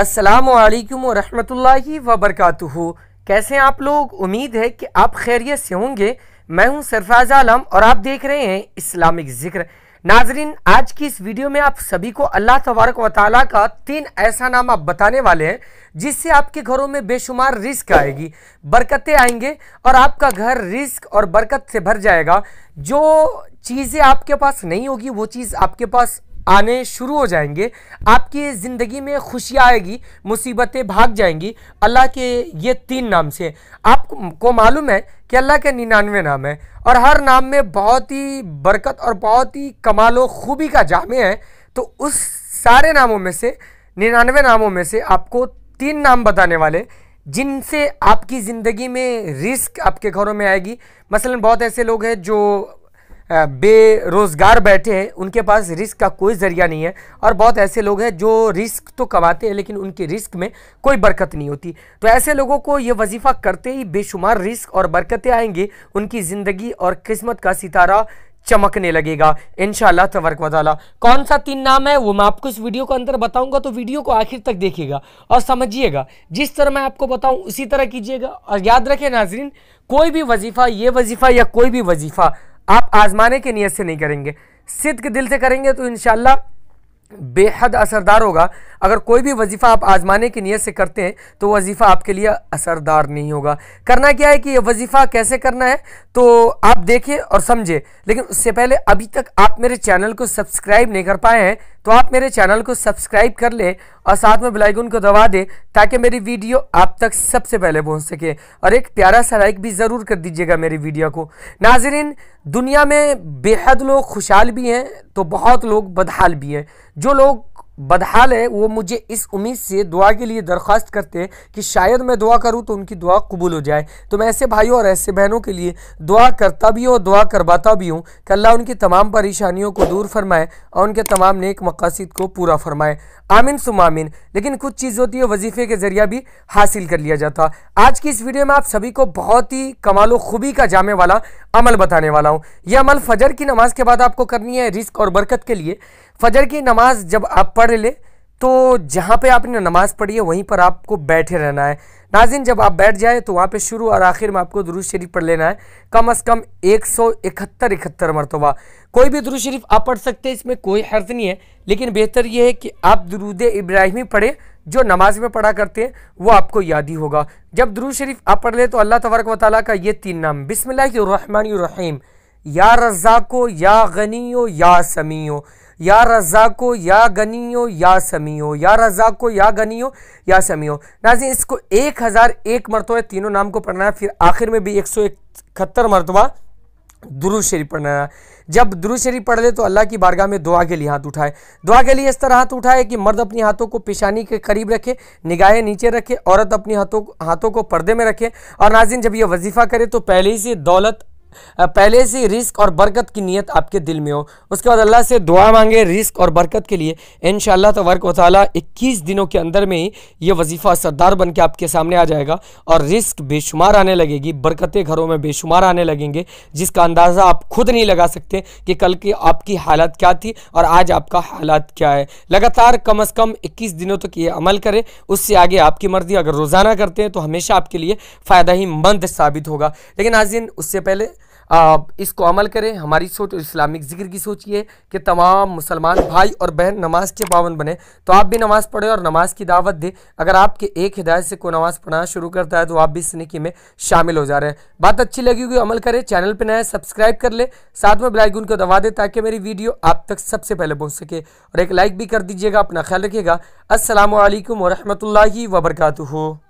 अस्सलाम वरहि रहमतुल्लाहि व कैसे हैं आप लोग उम्मीद है कि आप खैरियत से होंगे मैं हूं सरफराज आलम और आप देख रहे हैं इस्लामिक ज़िक्र नाजरीन आज की इस वीडियो में आप सभी को अल्लाह तबारक व ताली का तीन ऐसा नाम आप बताने वाले हैं जिससे आपके घरों में बेशुमार रिस्क आएगी बरकतें आएंगे और आपका घर रिस्क और बरकत से भर जाएगा जो चीज़ें आपके पास नहीं होगी वो चीज़ आपके पास आने शुरू हो जाएंगे आपकी ज़िंदगी में खुशी आएगी मुसीबतें भाग जाएंगी अल्लाह के ये तीन नाम से आपको मालूम है कि अल्लाह के निन्यानवे नाम है और हर नाम में बहुत ही बरकत और बहुत ही कमाल खूबी का जामे है तो उस सारे नामों में से निन्यानवे नामों में से आपको तीन नाम बताने वाले जिनसे आपकी ज़िंदगी में रिस्क आपके घरों में आएगी मसलन बहुत ऐसे लोग हैं जो बेरोज़गार बैठे हैं उनके पास रिस्क का कोई ज़रिया नहीं है और बहुत ऐसे लोग हैं जो रिस्क तो कमाते हैं लेकिन उनके रिस्क में कोई बरकत नहीं होती तो ऐसे लोगों को ये वजीफ़ा करते ही बेशुमार रिस्क और बरकतें आएंगी उनकी ज़िंदगी और किस्मत का सितारा चमकने लगेगा इन तबरक वाला कौन सा तीन नाम है वो मैं आपको इस वीडियो के अंदर बताऊंगा तो वीडियो को आखिर तक देखिएगा और समझिएगा जिस तरह मैं आपको बताऊं उसी तरह कीजिएगा और याद रखें नाजरीन कोई भी वजीफ़ा ये वजीफ़ा या कोई भी वजीफ़ा आप आजमाने की नीयत से नहीं करेंगे सिद्ध के दिल से करेंगे तो इन बेहद असरदार होगा अगर कोई भी वजीफ़ा आप आज़माने की नीयत से करते हैं तो वजीफ़ा आपके लिए असरदार नहीं होगा करना क्या है कि ये वजीफ़ा कैसे करना है तो आप देखें और समझें लेकिन उससे पहले अभी तक आप मेरे चैनल को सब्सक्राइब नहीं कर पाए हैं तो आप मेरे चैनल को सब्सक्राइब कर लें और साथ में बिलाईगुन को दबा दें ताकि मेरी वीडियो आप तक सबसे पहले पहुँच सके और एक प्यारा सा लाइक भी ज़रूर कर दीजिएगा मेरी वीडियो को नाजरीन दुनिया में बेहद लोग खुशहाल भी हैं तो बहुत लोग बदहाल भी हैं जो लोग बदहाल है वो मुझे इस उम्मीद से दुआ के लिए दरख्वास्त करते हैं कि शायद मैं दुआ करूँ तो उनकी दुआ कबूल हो जाए तो मैं ऐसे भाइयों और ऐसे बहनों के लिए दुआ करता भी हूँ और दुआ करवाता भी हूँ कि अल्लाह उनकी तमाम परेशानियों को दूर फरमाए और उनके तमाम नेक मकासद को पूरा फरमाए आमिन सुमामिन लेकिन कुछ चीज़ होती है वजीफ़े के ज़रिए भी हासिल कर लिया जाता आज की इस वीडियो में आप सभी को बहुत ही कमाल खूबी का जामे वाला अमल बताने वाला हूँ यह अमल फजर की नमाज़ के बाद आपको करनी है रिस्क और बरकत के लिए फजर की नमाज़ जब आप पढ़ पढ़ ले तो जहाँ पे आपने नमाज़ पढ़ी है वहीं पर आपको बैठे रहना है नाजिन जब आप बैठ जाए तो वहाँ पे शुरू और आखिर में आपको दुरुज शरीफ पढ़ लेना है कम अज़ कम एक सौ इकहत्तर इकहत्तर मरतबा कोई भी दुरुज शरीफ आप पढ़ सकते हैं इसमें कोई हर्ज नहीं है लेकिन बेहतर यह है कि आप दरूद इब्राहिमी पढ़ें जो नमाज में पढ़ा करते हैं वो आपको याद ही होगा जब दुरुज शरीफ आप पढ़ लें तो अल्लाह तबारक वाली का ये तीन नाम बिसमिल्लर या रज़ाको या गनी हो या समी हो या रज़ाको या गनी हो या समी हो या रज़ाको या गनी हो या समी हो नाजी इसको एक हज़ार एक मरतबा तीनों नाम को पढ़ना है फिर आखिर में भी एक सौ इकहत्तर मरतबा दुरू शरीफ पढ़ना है जब दुरू शरीफ पढ़ ले तो अल्लाह की बारगाह में दुआ के लिए हाथ उठाए दुआ के लिए इस तरह हाथ उठाए कि मर्द अपने हाथों को पेशानी के करीब रखे निगाहें नीचे रखे औरत अपने हाथों हाथों को पर्दे में रखे और नाजिन जब यह वजीफ़ा करे तो पहले ही से दौलत पहले से रिस्क और बरकत की नीयत आपके दिल में हो उसके बाद अल्लाह से दुआ मांगे रिस्क और बरकत के लिए इन तबारक वाली इक्कीस दिनों के अंदर में ही ये वजीफ़ा सरदार बन के आपके सामने आ जाएगा और रिस्क बेशुमार आने लगेगी बरकतें घरों में बेशुमार आने लगेंगे जिसका अंदाज़ा आप खुद नहीं लगा सकते कि कल की आपकी हालत क्या थी और आज आपका हालात क्या है लगातार कम अज़ कम इक्कीस दिनों तक तो ये अमल करें उससे आगे आपकी मर्ज़ी अगर रोज़ाना करते हैं तो हमेशा आपके लिए फ़ायदा ही मंद साबित होगा लेकिन आज दिन उससे पहले आप इसको अमल करें हमारी सोच और इस्लामिक जिक्र की सोच ये कि तमाम मुसलमान भाई और बहन नमाज के पावन बने तो आप भी नमाज़ पढ़ें और नमाज की दावत दें अगर आपके एक हिदायत से कोई नमाज़ पढ़ना शुरू करता है तो आप भी इस निकी में शामिल हो जा रहे हैं बात अच्छी लगी हुई अमल करें चैनल पर नया सब्सक्राइब कर ले साथ में बेलाइकन को दबा दें ताकि मेरी वीडियो आप तक सबसे पहले पहुँच सके और एक लाइक भी कर दीजिएगा अपना ख्याल रखिएगा असलकम वरहमल वर्का